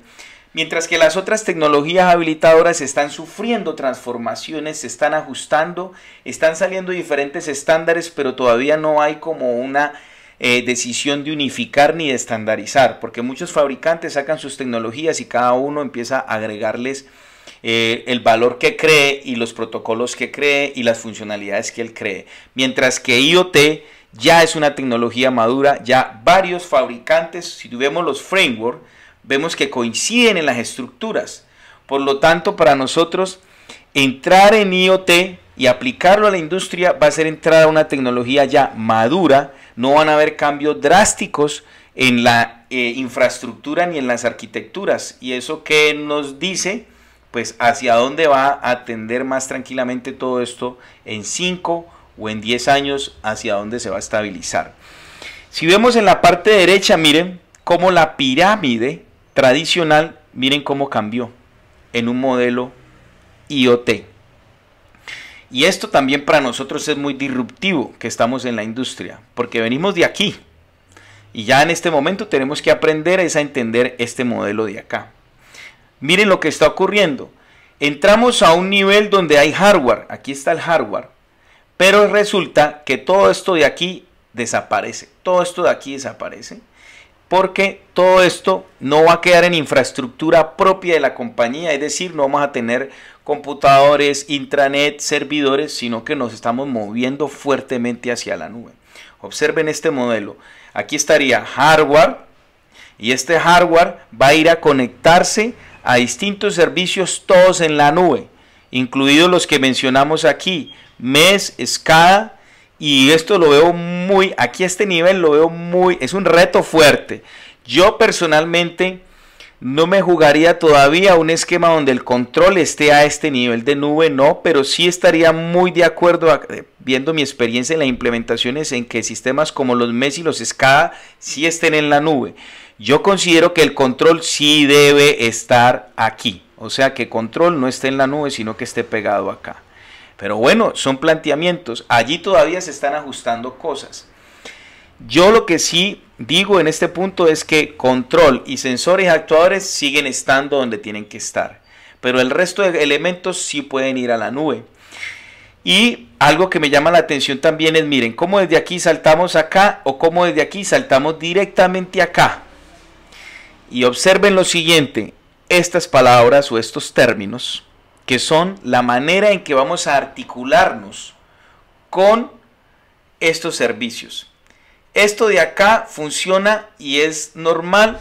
Mientras que las otras tecnologías habilitadoras están sufriendo transformaciones, se están ajustando, están saliendo diferentes estándares, pero todavía no hay como una eh, decisión de unificar ni de estandarizar, porque muchos fabricantes sacan sus tecnologías y cada uno empieza a agregarles eh, el valor que cree y los protocolos que cree y las funcionalidades que él cree. Mientras que IoT ya es una tecnología madura, ya varios fabricantes, si vemos los frameworks, vemos que coinciden en las estructuras. Por lo tanto, para nosotros, entrar en IoT y aplicarlo a la industria va a ser entrar a una tecnología ya madura, no van a haber cambios drásticos en la eh, infraestructura ni en las arquitecturas. ¿Y eso qué nos dice? pues hacia dónde va a atender más tranquilamente todo esto en 5 o en 10 años, hacia dónde se va a estabilizar. Si vemos en la parte derecha, miren cómo la pirámide tradicional, miren cómo cambió en un modelo IoT. Y esto también para nosotros es muy disruptivo que estamos en la industria, porque venimos de aquí. Y ya en este momento tenemos que aprender a entender este modelo de acá. Miren lo que está ocurriendo. Entramos a un nivel donde hay hardware. Aquí está el hardware. Pero resulta que todo esto de aquí desaparece. Todo esto de aquí desaparece. Porque todo esto no va a quedar en infraestructura propia de la compañía. Es decir, no vamos a tener computadores, intranet, servidores, sino que nos estamos moviendo fuertemente hacia la nube. Observen este modelo. Aquí estaría hardware. Y este hardware va a ir a conectarse a distintos servicios, todos en la nube, incluidos los que mencionamos aquí, MES, SCADA, y esto lo veo muy, aquí a este nivel lo veo muy, es un reto fuerte. Yo personalmente no me jugaría todavía un esquema donde el control esté a este nivel de nube, no, pero sí estaría muy de acuerdo eh, viendo mi experiencia en las implementaciones en que sistemas como los MES y los SCADA sí estén en la nube. Yo considero que el control sí debe estar aquí. O sea, que control no esté en la nube, sino que esté pegado acá. Pero bueno, son planteamientos. Allí todavía se están ajustando cosas. Yo lo que sí digo en este punto es que control y sensores actuadores siguen estando donde tienen que estar. Pero el resto de elementos sí pueden ir a la nube. Y algo que me llama la atención también es, miren, cómo desde aquí saltamos acá o cómo desde aquí saltamos directamente acá. Y observen lo siguiente, estas palabras o estos términos, que son la manera en que vamos a articularnos con estos servicios. Esto de acá funciona y es normal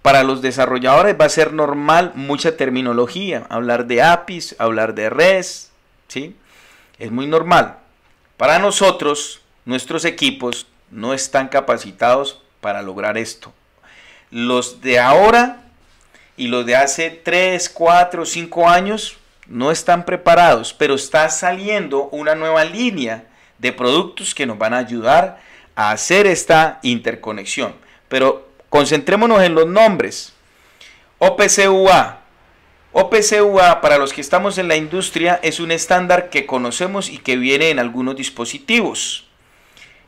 para los desarrolladores va a ser normal mucha terminología, hablar de APIs, hablar de redes, ¿sí? Es muy normal. Para nosotros, nuestros equipos no están capacitados para lograr esto los de ahora y los de hace 3, 4, 5 años no están preparados, pero está saliendo una nueva línea de productos que nos van a ayudar a hacer esta interconexión. Pero concentrémonos en los nombres. OPCUA. OPCUA, para los que estamos en la industria, es un estándar que conocemos y que viene en algunos dispositivos.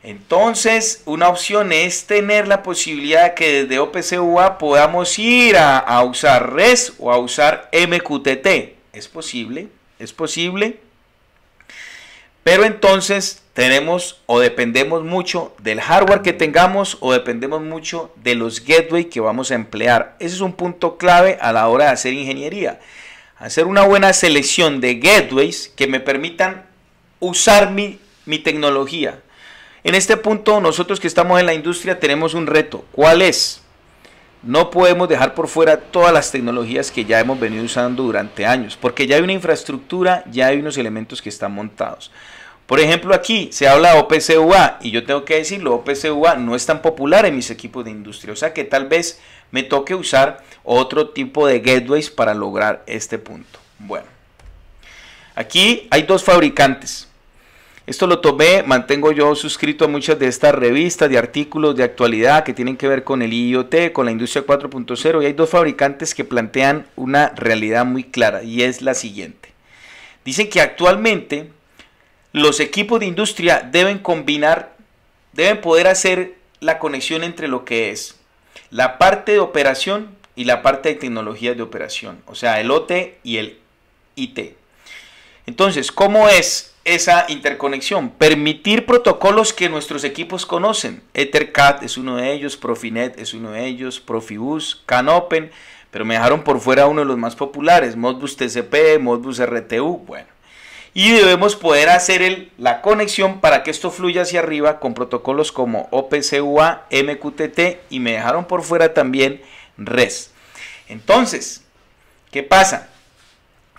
Entonces, una opción es tener la posibilidad de que desde OPCUA podamos ir a, usar REST o a usar MQTT. Es posible, es posible. Pero entonces tenemos o dependemos mucho del hardware que tengamos o dependemos mucho de los gateways que vamos a emplear. Ese es un punto clave a la hora de hacer ingeniería. Hacer una buena selección de gateways que me permitan usar mi tecnología, en este punto nosotros que estamos en la industria tenemos un reto. ¿Cuál es? No podemos dejar por fuera todas las tecnologías que ya hemos venido usando durante años, porque ya hay una infraestructura, ya hay unos elementos que están montados. Por ejemplo, aquí se habla de UA. y yo tengo que decirlo, UA no es tan popular en mis equipos de industria, o sea que tal vez me toque usar otro tipo de gateways para lograr este punto. Bueno, aquí hay dos fabricantes. Esto lo tomé, mantengo yo suscrito a muchas de estas revistas, de artículos de actualidad que tienen que ver con el IoT, con la industria 4.0 y hay dos fabricantes que plantean una realidad muy clara y es la siguiente. Dicen que actualmente los equipos de industria deben combinar, deben poder hacer la conexión entre lo que es la parte de operación y la parte de tecnología de operación, o sea, el OT y el IT. Entonces, ¿cómo es esa interconexión, permitir protocolos que nuestros equipos conocen. EtherCAT es uno de ellos, Profinet es uno de ellos, Profibus, CanOpen, pero me dejaron por fuera uno de los más populares, Modbus TCP, Modbus RTU, bueno. Y debemos poder hacer la conexión para que esto fluya hacia arriba con protocolos como OPCUA, MQTT y me dejaron por fuera también REST. Entonces, ¿qué pasa?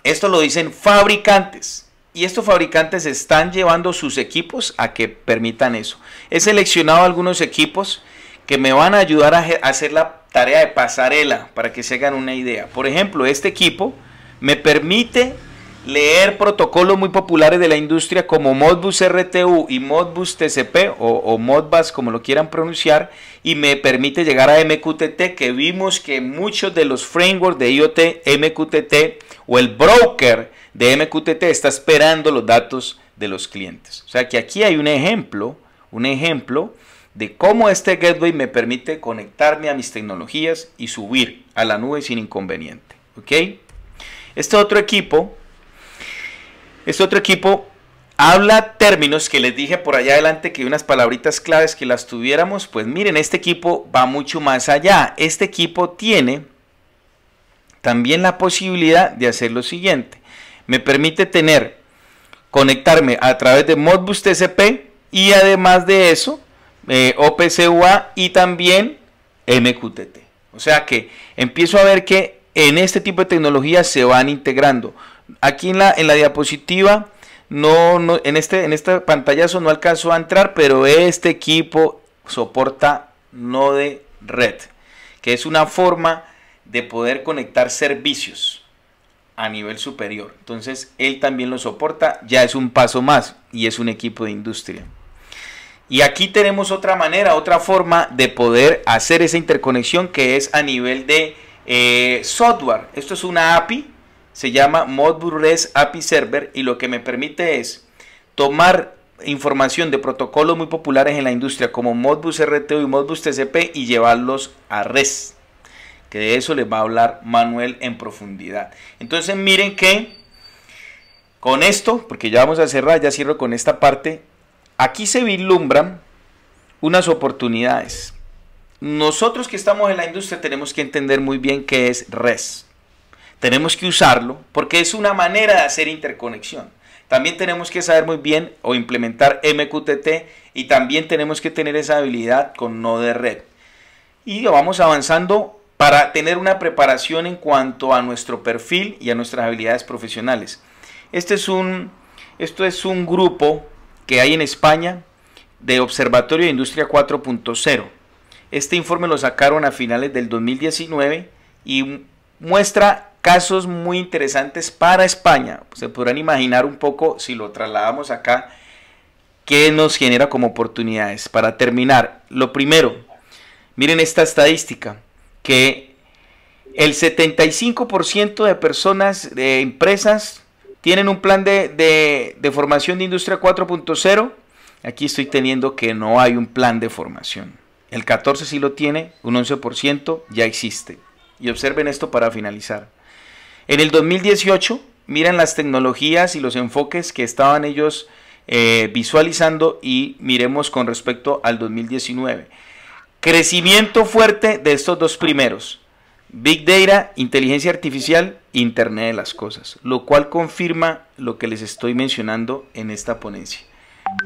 Esto lo dicen fabricantes y estos fabricantes están llevando sus equipos a que permitan eso. He seleccionado algunos equipos que me van a ayudar a hacer la tarea de pasarela para que se hagan una idea. Por ejemplo, este equipo me permite leer protocolos muy populares de la industria como Modbus RTU y Modbus TCP o, Modbus como lo quieran pronunciar y me permite llegar a MQTT que vimos que muchos de los frameworks de IoT MQTT o el broker de MQTT está esperando los datos de los clientes. O sea que aquí hay un ejemplo, un ejemplo de cómo este gateway me permite conectarme a mis tecnologías y subir a la nube sin inconveniente. ¿Ok? Este otro equipo, este otro equipo habla términos que les dije por allá adelante que unas palabritas claves que las tuviéramos. Pues miren, este equipo va mucho más allá. Este equipo tiene también la posibilidad de hacer lo siguiente me permite tener, conectarme a través de Modbus TCP y además de eso, eh, OPC UA y también MQTT. O sea que empiezo a ver que en este tipo de tecnologías se van integrando. Aquí en la, en la diapositiva, no, en, este, en este pantallazo no alcanzó a entrar, pero este equipo soporta Node Red, que es una forma de poder conectar servicios a nivel superior. Entonces, él también lo soporta, ya es un paso más y es un equipo de industria. Y aquí tenemos otra manera, otra forma de poder hacer esa interconexión que es a nivel de eh, software. Esto es una API, se llama Modbus REST API Server y lo que me permite es tomar información de protocolos muy populares en la industria como Modbus RTU y Modbus TCP y llevarlos a REST que de eso les va a hablar Manuel en profundidad. Entonces miren que con esto, porque ya vamos a cerrar, ya cierro con esta parte, aquí se vislumbran unas oportunidades. Nosotros que estamos en la industria tenemos que entender muy bien qué es res. Tenemos que usarlo porque es una manera de hacer interconexión. También tenemos que saber muy bien o implementar MQTT y también tenemos que tener esa habilidad con Node red. Y vamos avanzando para tener una preparación en cuanto a nuestro perfil y a nuestras habilidades profesionales. Este es un, esto es un grupo que hay en España de Observatorio de Industria 4.0. Este informe lo sacaron a finales del 2019 y muestra casos muy interesantes para España. Se podrán imaginar un poco si lo trasladamos acá qué nos genera como oportunidades. Para terminar, lo primero, miren esta estadística que el 75% de personas, de empresas, tienen un plan de, formación de industria 4.0. Aquí estoy teniendo que no hay un plan de formación. El 14 sí lo tiene, un 11% ya existe. Y observen esto para finalizar. En el 2018, miren las tecnologías y los enfoques que estaban ellos eh, visualizando y miremos con respecto al 2019. Crecimiento fuerte de estos dos primeros. Big Data, inteligencia artificial, Internet de las Cosas, lo cual confirma lo que les estoy mencionando en esta ponencia.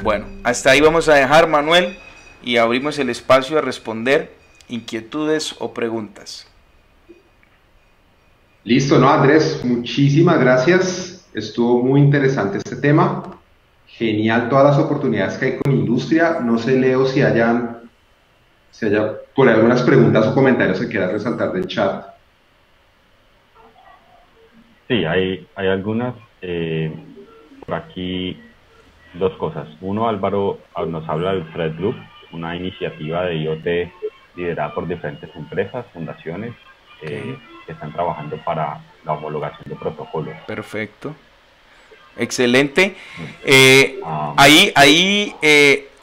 Bueno, hasta ahí vamos a dejar Manuel y abrimos el espacio a responder inquietudes o preguntas. Listo, ¿no, Andrés? Muchísimas gracias. Estuvo muy interesante este tema. Genial todas las oportunidades que hay con industria. No sé, Leo, si hayan si hay por algunas preguntas o comentarios que quieras resaltar del chat. Sí, hay, hay algunas. Eh, por aquí dos cosas. Uno, Álvaro ah, nos habla del Fred Group, una iniciativa de IoT liderada por diferentes empresas, fundaciones, eh, que están trabajando para la homologación de protocolos. Perfecto. Excelente. Mm. Eh, ah. ahí, ahí,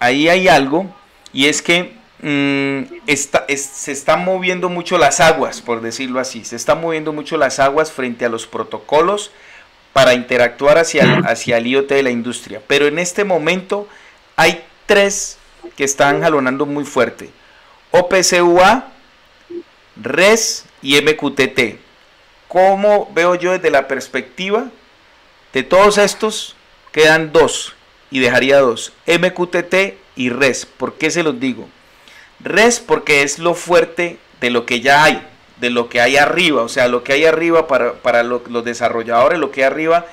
ahí hay algo, y es que Mm, está, se están moviendo mucho las aguas, por decirlo así, se están moviendo mucho las aguas frente a los protocolos para interactuar hacia el, hacia el IoT de la industria. Pero en este momento hay tres que están jalonando muy fuerte. OPCUA, RES y MQTT. ¿Cómo veo yo desde la perspectiva? De todos estos quedan dos y dejaría dos, MQTT y RES. ¿Por qué se los digo? Res porque es lo fuerte de lo que ya hay, de lo que hay arriba. O sea, lo que hay arriba para, para los desarrolladores, lo que hay arriba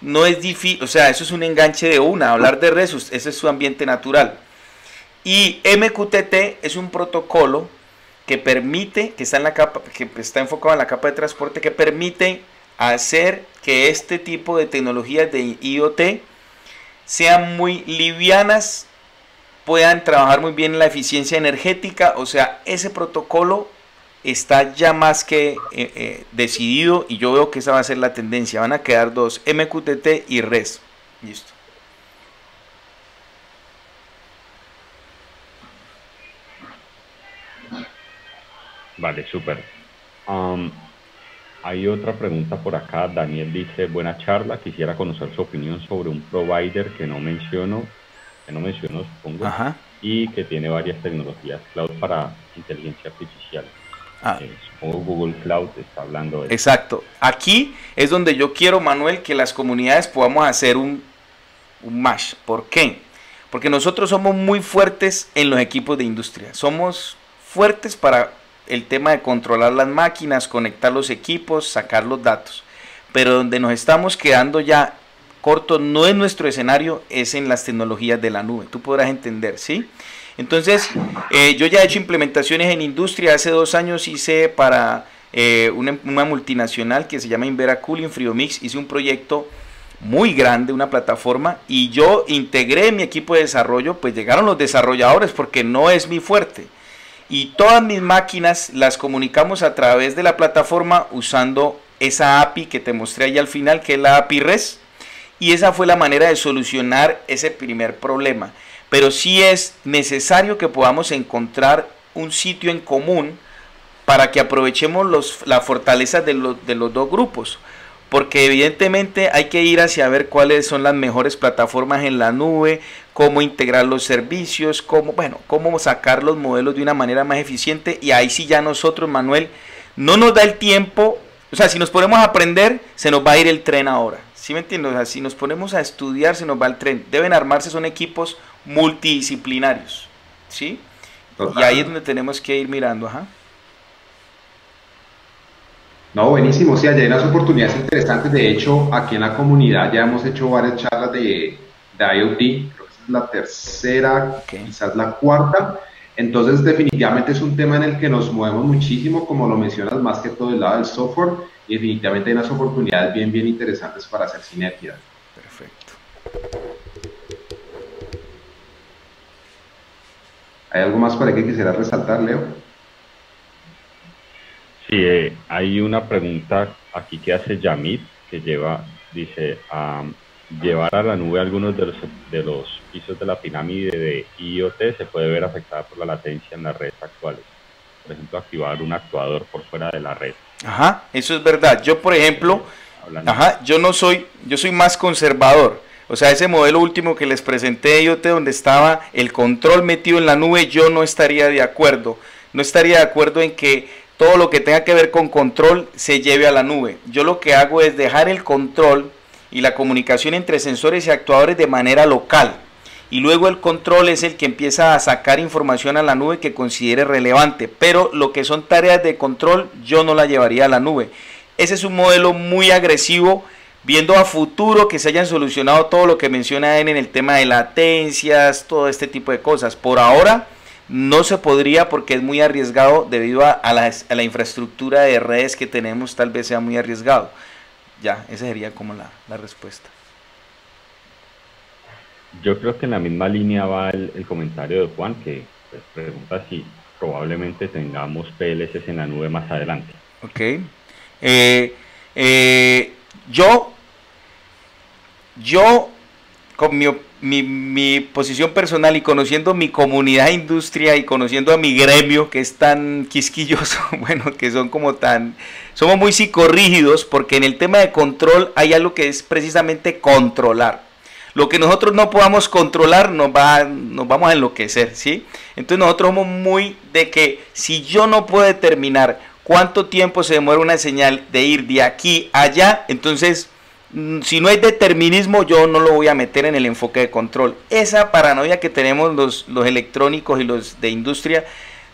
no es difícil. O sea, eso es un enganche de una. Hablar de res, ese es su ambiente natural. Y MQTT es un protocolo que permite, que está, en la capa, que está enfocado en la capa de transporte, que permite hacer que este tipo de tecnologías de IoT sean muy livianas puedan trabajar muy bien la eficiencia energética, o sea, ese protocolo está ya más que eh, eh, decidido y yo veo que esa va a ser la tendencia. Van a quedar dos, MQTT y res Listo. Vale, súper. hay otra pregunta por acá. Daniel dice, buena charla, quisiera conocer su opinión sobre un provider que no menciono que no mencionó, supongo, y que tiene varias tecnologías cloud para inteligencia artificial. Ah. Eh, supongo Google Cloud está hablando de Exacto. Aquí es donde yo quiero, Manuel, que las comunidades podamos hacer un, un mash. ¿Por qué? Porque nosotros somos muy fuertes en los equipos de industria. Somos fuertes para el tema de controlar las máquinas, conectar los equipos, sacar los datos. Pero donde nos estamos quedando ya corto no es nuestro escenario, es en las tecnologías de la nube. Tú podrás entender, ¿sí? Entonces, eh, yo ya he hecho implementaciones en industria. Hace dos años hice para eh, una, multinacional que se llama Invera Cooling Friomix. Hice un proyecto muy grande, una plataforma, y yo integré mi equipo de desarrollo. Pues llegaron los desarrolladores porque no es mi fuerte. Y todas mis máquinas las comunicamos a través de la plataforma usando esa API que te mostré ahí al final, que es la API REST y esa fue la manera de solucionar ese primer problema. Pero sí es necesario que podamos encontrar un sitio en común para que aprovechemos los, la fortaleza de, de los dos grupos. Porque evidentemente hay que ir hacia ver cuáles son las mejores plataformas en la nube, cómo integrar los servicios, cómo, bueno, cómo sacar los modelos de una manera más eficiente. Y ahí sí ya nosotros, Manuel, no nos da el tiempo. O sea, si nos ponemos a aprender, se nos va a ir el tren ahora. ¿Sí me entiendes? si nos ponemos a estudiar, se nos va el tren. Deben armarse, son equipos multidisciplinarios. ¿Sí? Y ahí es donde tenemos que ir mirando, ajá. No, buenísimo. Sí, hay unas oportunidades interesantes. De hecho, aquí en la comunidad ya hemos hecho varias charlas de, IoT. Creo que es la tercera, quizás la cuarta. Entonces, definitivamente es un tema en el que nos movemos muchísimo, como lo mencionas, más que todo el lado del software y definitivamente hay unas oportunidades bien, bien interesantes para hacer sinergia. Perfecto. ¿Hay algo más para que quisiera resaltar, Leo? Sí, eh, hay una pregunta aquí que hace Yamit, que lleva, dice, llevar a la nube algunos de de los pisos de la pirámide de IoT se puede ver afectada por la latencia en las redes actuales. Por ejemplo, activar un actuador por fuera de la red Ajá, eso es verdad. Yo, por ejemplo, ajá, yo no soy, yo soy más conservador. O sea, ese modelo último que les presenté yo te donde estaba el control metido en la nube, yo no estaría de acuerdo. No estaría de acuerdo en que todo lo que tenga que ver con control se lleve a la nube. Yo lo que hago es dejar el control y la comunicación entre sensores y actuadores de manera local y luego el control es el que empieza a sacar información a la nube que considere relevante, pero lo que son tareas de control yo no la llevaría a la nube. Ese es un modelo muy agresivo, viendo a futuro que se hayan solucionado todo lo que menciona en el tema de latencias, todo este tipo de cosas. Por ahora no se podría porque es muy arriesgado debido a, la, infraestructura de redes que tenemos, tal vez sea muy arriesgado. Ya, esa sería como la respuesta yo creo que en la misma línea va el, comentario de Juan que pues, pregunta si probablemente tengamos PLCs en la nube más adelante. Ok. Eh, eh, yo, yo, con mi, mi, posición personal y conociendo mi comunidad industria y conociendo a mi gremio que es tan quisquilloso, bueno, que son como tan, somos muy psicorrígidos porque en el tema de control hay algo que es precisamente controlar. Lo que nosotros no podamos controlar nos, va, nos vamos a enloquecer, ¿sí? Entonces nosotros somos muy de que si yo no puedo determinar cuánto tiempo se demora una señal de ir de aquí a allá, entonces mm, si no hay determinismo, yo no lo voy a meter en el enfoque de control. Esa paranoia que tenemos los, los, electrónicos y los de industria,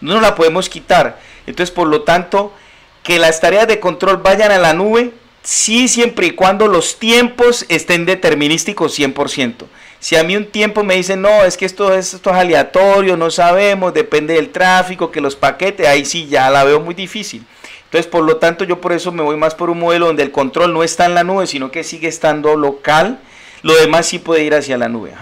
no la podemos quitar. Entonces, por lo tanto, que las tareas de control vayan a la nube Sí, siempre y cuando los tiempos estén determinísticos 100%. Si a mí un tiempo me dicen, no, es que esto, esto es aleatorio, no sabemos, depende del tráfico, que los paquetes, ahí sí ya la veo muy difícil. Entonces, por lo tanto, yo por eso me voy más por un modelo donde el control no está en la nube, sino que sigue estando local. Lo demás sí puede ir hacia la nube.